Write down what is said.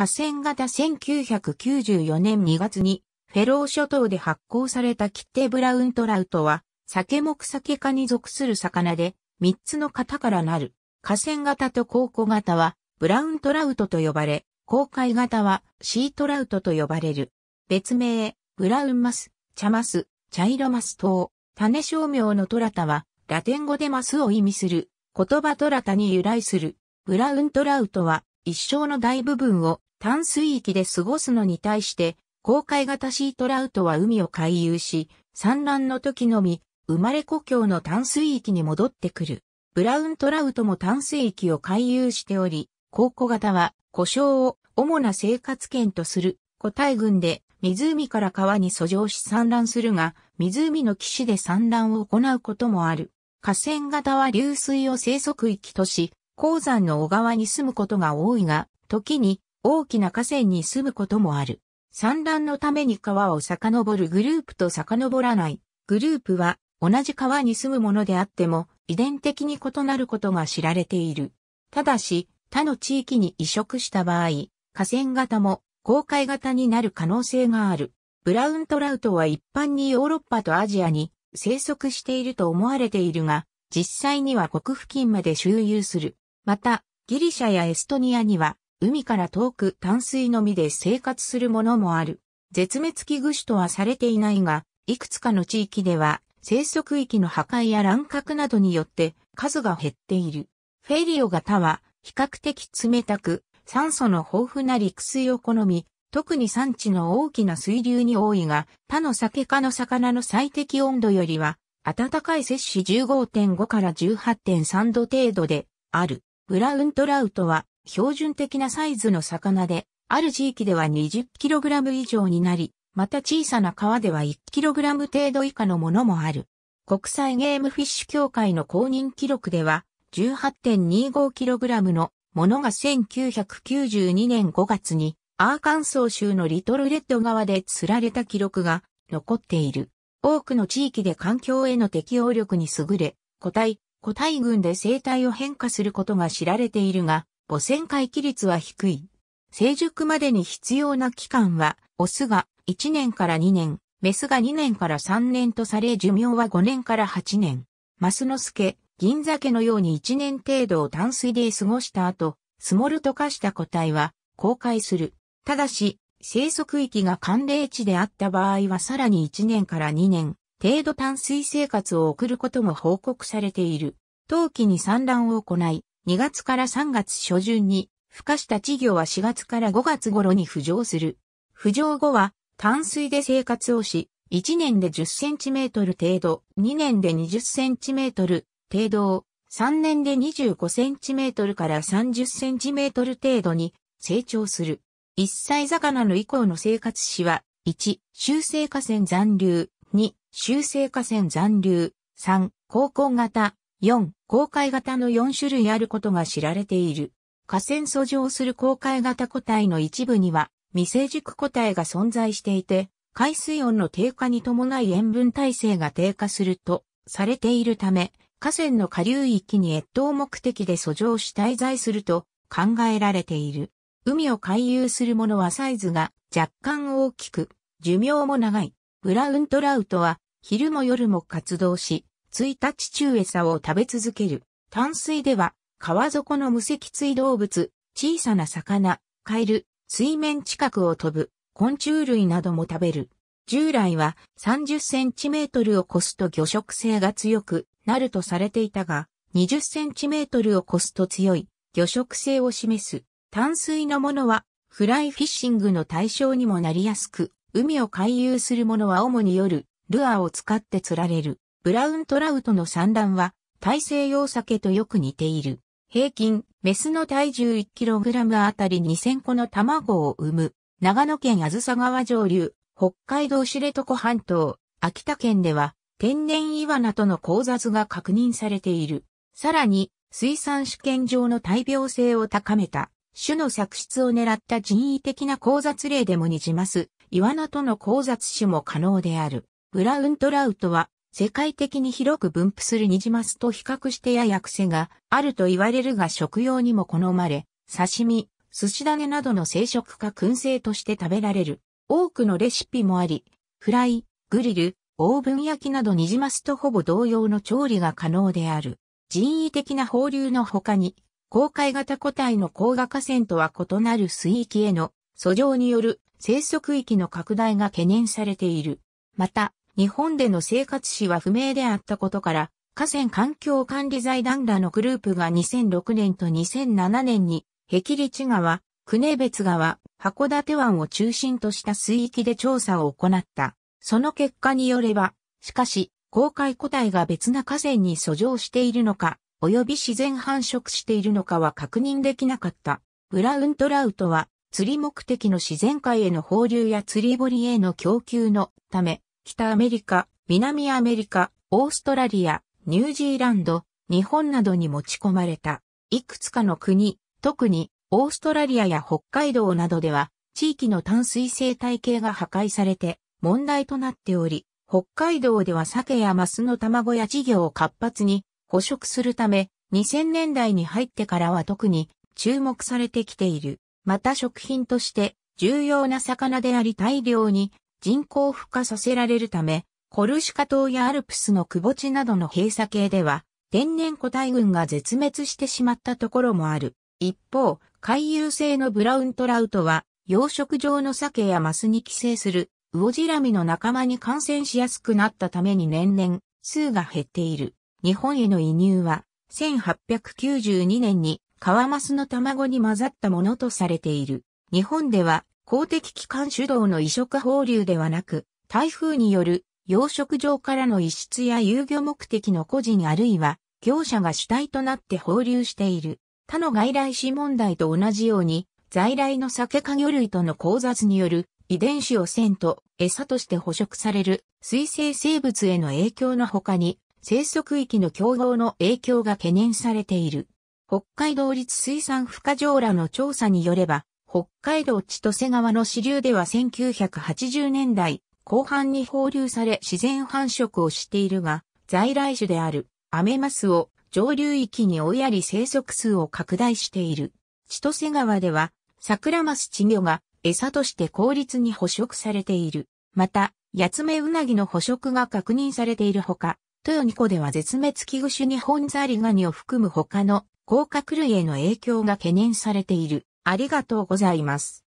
河川型1994年2月に、フェロー諸島で発行された切手ブラウントラウトは、酒目酒科に属する魚で、3つの型からなる。河川型と高古型は、ブラウントラウトと呼ばれ、公海型はシートラウトと呼ばれる。別名、ブラウンマス、茶マス、茶色マス等。種商名のトラタは、ラテン語でマスを意味する、言葉トラタに由来する。ブラウントラウトは、一生の大部分を淡水域で過ごすのに対して、公開型シートラウトは海を回遊し、産卵の時のみ、生まれ故郷の淡水域に戻ってくる。ブラウントラウトも淡水域を回遊しており、考古型は、故障を主な生活圏とする個体群で湖から川に遡上し産卵するが、湖の岸で産卵を行うこともある。河川型は流水を生息域とし、鉱山の小川に住むことが多いが、時に大きな河川に住むこともある。産卵のために川を遡るグループと遡らないグループは同じ川に住むものであっても遺伝的に異なることが知られている。ただし他の地域に移植した場合、河川型も公海型になる可能性がある。ブラウントラウトは一般にヨーロッパとアジアに生息していると思われているが、実際には国付近まで周遊する。また、ギリシャやエストニアには海から遠く淡水のみで生活するものもある。絶滅危惧種とはされていないが、いくつかの地域では生息域の破壊や乱獲などによって数が減っている。フェリオ型は比較的冷たく酸素の豊富な陸水を好み、特に産地の大きな水流に多いが、他の酒科の魚の最適温度よりは、暖かい摂氏15.5から18.3度程度である。ブラウントラウトは標準的なサイズの魚で、ある地域では 20kg 以上になり、また小さな川では 1kg 程度以下のものもある。国際ゲームフィッシュ協会の公認記録では、18.25kg のものが1992年5月に、アーカンソー州のリトルレッド川で釣られた記録が残っている。多くの地域で環境への適応力に優れ、個体、個体群で生態を変化することが知られているが、母船回帰率は低い。成熟までに必要な期間は、オスが1年から2年、メスが2年から3年とされ寿命は5年から8年。マスノスケ、銀酒のように1年程度を淡水で過ごした後、スモルト化した個体は、公開する。ただし、生息域が寒冷地であった場合はさらに1年から2年、程度淡水生活を送ることも報告されている。冬季に産卵を行い、2月から3月初旬に、孵化した稚魚は4月から5月頃に浮上する。浮上後は淡水で生活をし、1年で10センチメートル程度、2年で20センチメートル程度を、3年で25センチメートルから30センチメートル程度に成長する。一歳魚の以降の生活史は、1、修正河川残留、2、修正河川残留、3、高校型、4、公開型の4種類あることが知られている。河川遡上する公開型個体の一部には、未成熟個体が存在していて、海水温の低下に伴い塩分耐性が低下するとされているため、河川の下流域に越冬目的で遡上し滞在すると考えられている。海を回遊するものはサイズが若干大きく、寿命も長い。ブラウントラウトは昼も夜も活動し、1日中餌を食べ続ける。淡水では、川底の無脊椎動物、小さな魚、カエル、水面近くを飛ぶ、昆虫類なども食べる。従来は30センチメートルを越すと魚食性が強くなるとされていたが、20センチメートルを越すと強い魚食性を示す。淡水のものはフライフィッシングの対象にもなりやすく、海を回遊するものは主に夜、ルアーを使って釣られる。ブラウントラウトの産卵は、大西洋鮭とよく似ている。平均、メスの体重 1kg あたり2000個の卵を産む。長野県あずさ川上流、北海道知床半島、秋田県では、天然イワナとの交雑が確認されている。さらに、水産試験場の大病性を高めた、種の作出を狙った人為的な交雑例でもにじます、イワナとの交雑種も可能である。ブラウントラウトは、世界的に広く分布するニジマスと比較してやや癖があると言われるが食用にも好まれ、刺身、寿司種などの生食か燻製として食べられる。多くのレシピもあり、フライ、グリル、オーブン焼きなどニジマスとほぼ同様の調理が可能である。人為的な放流の他に、公開型個体の高画河川とは異なる水域への遡上による生息域の拡大が懸念されている。また、日本での生活史は不明であったことから、河川環境管理財団らのグループが2006年と2007年に、霹靂地川、国別川、函館湾を中心とした水域で調査を行った。その結果によれば、しかし、公開個体が別な河川に遡上しているのか、及び自然繁殖しているのかは確認できなかった。ブラウントラウトは、釣り目的の自然界への放流や釣り堀への供給のため、北アメリカ、南アメリカ、オーストラリア、ニュージーランド、日本などに持ち込まれた。いくつかの国、特にオーストラリアや北海道などでは、地域の淡水生態系が破壊されて問題となっており、北海道では鮭やマスの卵や稚魚を活発に捕食するため、2000年代に入ってからは特に注目されてきている。また食品として重要な魚であり大量に人口孵化させられるため、コルシカ島やアルプスの窪地などの閉鎖系では、天然個体群が絶滅してしまったところもある。一方、海遊性のブラウントラウトは、養殖場の鮭やマスに寄生する、ウオジラミの仲間に感染しやすくなったために年々、数が減っている。日本への移入は、1892年に、カワマスの卵に混ざったものとされている。日本では、公的機関主導の移植放流ではなく、台風による養殖場からの移出や遊漁目的の個人あるいは業者が主体となって放流している。他の外来種問題と同じように、在来の酒か魚類との交雑による遺伝子汚染と餌として捕食される水生生物への影響の他に、生息域の競合の影響が懸念されている。北海道立水産不可条らの調査によれば、北海道千歳川の支流では1980年代後半に放流され自然繁殖をしているが、在来種であるアメマスを上流域に追いやり生息数を拡大している。千歳川では、桜マス稚魚が餌として効率に捕食されている。また、ヤツメウナギの捕食が確認されているほか、豊ニ湖では絶滅危惧種にホンザリガニを含む他の甲殻類への影響が懸念されている。ありがとうございます。